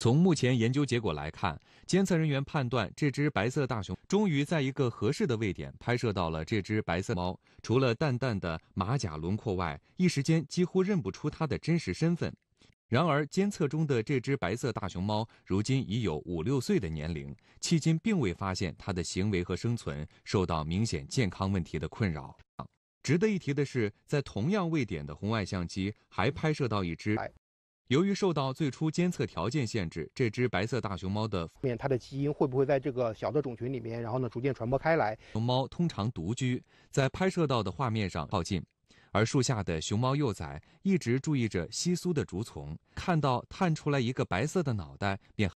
从目前研究结果来看，监测人员判断这只白色大熊终于在一个合适的位点拍摄到了这只白色猫，除了淡淡的马甲轮廓外，一时间几乎认不出它的真实身份。然而，监测中的这只白色大熊猫如今已有五六岁的年龄，迄今并未发现它的行为和生存受到明显健康问题的困扰。值得一提的是，在同样位点的红外相机还拍摄到一只。由于受到最初监测条件限制，这只白色大熊猫的面，它的基因会不会在这个小的种群里面，然后呢逐渐传播开来？熊猫通常独居，在拍摄到的画面上靠近，而树下的熊猫幼崽一直注意着稀疏的竹丛，看到探出来一个白色的脑袋便。